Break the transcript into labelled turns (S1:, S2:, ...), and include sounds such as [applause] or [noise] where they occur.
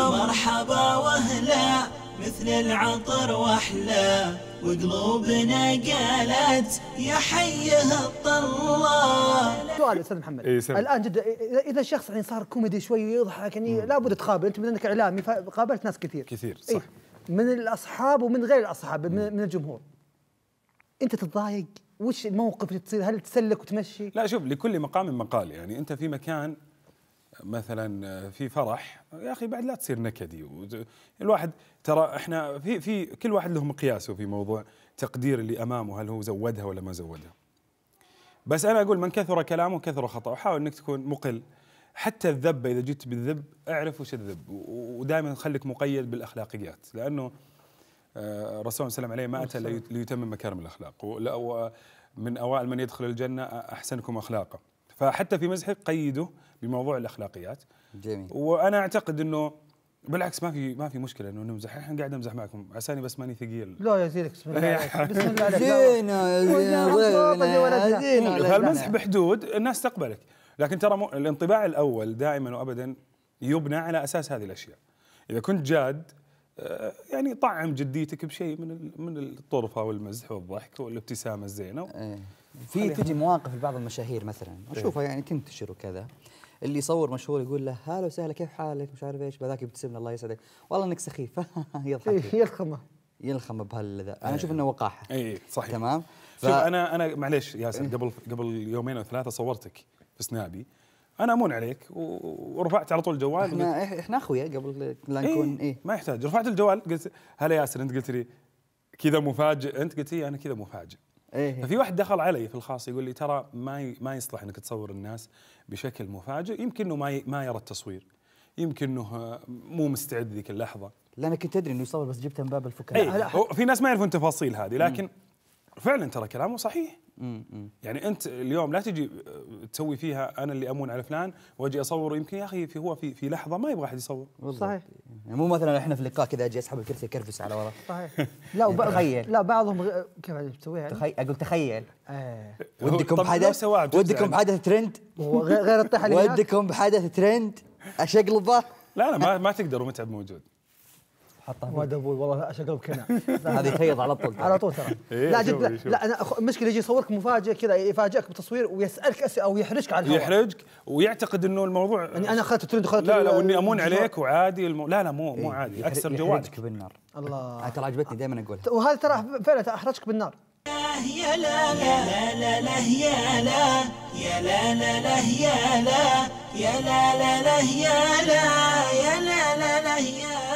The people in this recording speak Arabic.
S1: مرحبا واهلا مثل العطر واحلى وقلوبنا قالت يا حيه الطلا سؤال استاذ محمد إيه الان جدا اذا الشخص يعني صار كوميدي شوي يضحك يعني لابد تقابل انت من انك اعلامي فقابلت ناس كثير كثير إيه، صح إيه من الاصحاب ومن غير الاصحاب من, من الجمهور انت تتضايق وش الموقف اللي تصير هل تسلك وتمشي لا شوف لكل مقام مقال يعني انت في مكان مثلا آه، في فرح يا اخي بعد لا تصير نكدي الواحد ترى احنا في في كل واحد له مقياسه في موضوع تقدير اللي امامه هل هو زودها ولا ما زودها بس انا اقول من كثر كلامه كثر خطاه وحاول انك تكون مقل حتى الذب اذا جيت بالذب اعرف وش الذب ودائما خليك مقيد بالاخلاقيات لانه آه، الرسول صلى الله عليه وسلم ما اتى ليتمم مكارم الاخلاق ومن اوائل من يدخل الجنه احسنكم اخلاقا فحتى في مزحي قيده بموضوع الاخلاقيات جميل وانا اعتقد انه بالعكس ما في ما في مشكله انه نمزح احنا قاعد امزح معكم عساني بس ماني ثقيل لا يا زينك بسم الله عليك [laughs] بسم زين زين فالمزح بحدود الناس تقبلك لكن ترى الانطباع الاول دائما وابدا يبنى على اساس هذه الاشياء اذا كنت جاد آه، يعني طعم جديتك بشيء من من الطرفه والمزح والضحك والابتسامه الزينه ايه في تجي مواقف لبعض المشاهير مثلا إيه. اشوفها يعني تنتشر وكذا اللي يصور مشهور يقول له هلا وسهلا كيف حالك مش عارف ايش بذاك يبتسم الله يسعدك والله انك سخيف [laughs] يضحك إيه، يلخمه يلخمه بهالذا انا إيه. اشوف انه وقاحه اي صحيح تمام ف... شوف انا انا معليش ياسر قبل قبل يومين او ثلاثه صورتك في سنابي انا امون عليك ورفعت على طول الجوال احنا قلت... احنا اخويا قبل لا نكون اي إيه؟ ما يحتاج رفعت الجوال قلت هلا ياسر انت قلت لي كذا مفاجئ انت قلت لي انا كذا مفاجئ إيه. في واحد دخل علي في الخاص يقول لي ترى ما ما يصلح انك تصور الناس بشكل مفاجئ يمكن انه ما ما يرى التصوير يمكن انه آه، مو مستعد ذيك اللحظه لانك انا كنت ادري انه يصور بس جبتها من باب الفكاهه أيه. في ناس ما يعرفون تفاصيل هذه لكن مم. فعلا ترى كلامه صحيح يعني انت اليوم لا تجي تسوي فيها انا اللي امون على فلان واجي اصور يمكن يا اخي في هو في في لحظه ما يبغى احد يصور صحيح يعني مو مثلا احنا في لقاء كذا اجي اسحب الكرسي كرفس على ورا صحيح [laughs] لا وب... يعني تخيل لا بعضهم غ... كيف تسويها تخي... اقول تخيل آه. ودكم بحدث يعني. [laughs] ودكم بحدث ترند غير الطيحه ودكم بحدث ترند اشقلبه لا لا ما, ما تقدر ومتعب موجود حطها ما ابوي والله اشق قلبك هنا هذه فيض على طول على طول ترى لا جد لا, لا انا المشكله يجي يصورك مفاجئ كذا يفاجئك بتصوير ويسالك اسئله او يحرجك على الهواء يحرجك ويعتقد انه الموضوع يعني انا اخذت الترند اخذت لا لا واني امون عليك وعادي المو... لا لا مو مو عادي اكسر جوالك يحرجك بالنار الله ترى عجبتني دائما اقولها وهذا ترى فعلا احرجك بالنار يا لا لا لا لا يا لا يا لا لا لا يا لا يا لا لا لا يا لا يا لا لا لا يا